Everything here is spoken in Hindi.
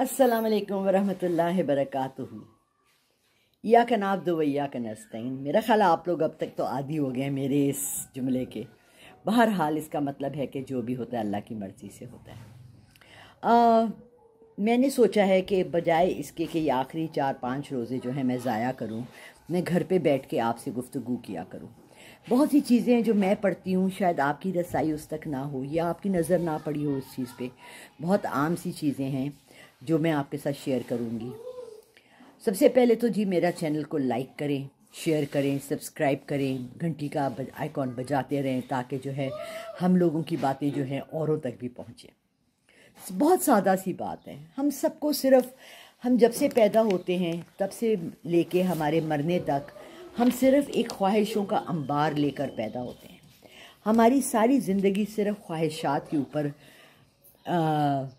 अस्सलाम वालेकुम वरहमतुल्लाह वबरकातुहू या का नाब दो या का नस्तीन मेरा ख्याल आप लोग अब तक तो आदि हो गए मेरे इस जुमले के बहर हाल इसका मतलब है कि जो भी होता है अल्लाह की मर्ज़ी से होता है आ, मैंने सोचा है कि बजाय इसके कि आखिरी चार पाँच रोज़े जो हैं मैं ज़ाया करूँ मैं घर पर बैठ के आपसे गुफ्तु किया करूँ बहुत सी चीज़ें हैं जो मैं पढ़ती हूँ शायद आपकी रसाई उस तक ना हो या आपकी नज़र ना पड़ी हो उस चीज़ पर बहुत आम सी चीज़ें हैं जो मैं आपके साथ शेयर करूँगी सबसे पहले तो जी मेरा चैनल को लाइक करें शेयर करें सब्सक्राइब करें घंटी का आइकॉन बजाते रहें ताकि जो है हम लोगों की बातें जो हैं औरों तक भी पहुँचें बहुत सादा सी बात है हम सबको सिर्फ हम जब से पैदा होते हैं तब से लेके हमारे मरने तक हम सिर्फ एक ख्वाहिशों का अंबार लेकर पैदा होते हैं हमारी सारी ज़िंदगी सिर्फ ख्वाहिशात के ऊपर